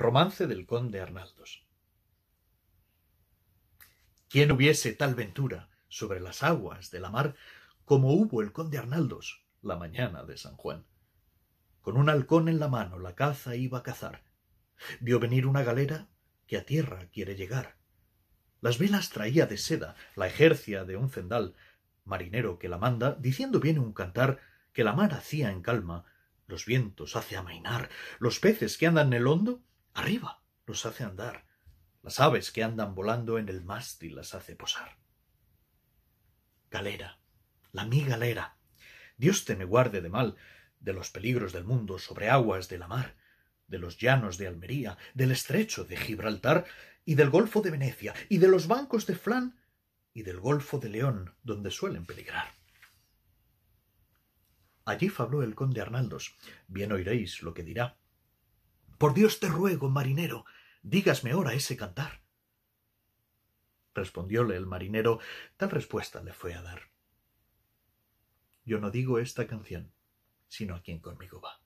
Romance del conde Arnaldos. ¿Quién hubiese tal ventura sobre las aguas de la mar como hubo el conde Arnaldos la mañana de San Juan? Con un halcón en la mano la caza iba a cazar. Vio venir una galera que a tierra quiere llegar. Las velas traía de seda, la ejercia de un cendal, marinero que la manda, diciendo viene un cantar que la mar hacía en calma, los vientos hace amainar, los peces que andan en el hondo Arriba los hace andar. Las aves que andan volando en el mástil las hace posar. Galera, la mi galera. Dios te me guarde de mal, de los peligros del mundo, sobre aguas de la mar, de los llanos de Almería, del estrecho de Gibraltar, y del golfo de Venecia, y de los bancos de Flan, y del golfo de León, donde suelen peligrar. Allí fabló el conde Arnaldos. Bien oiréis lo que dirá por Dios te ruego, marinero, dígasme ahora ese cantar. Respondióle el marinero, tal respuesta le fue a dar. Yo no digo esta canción, sino a quien conmigo va.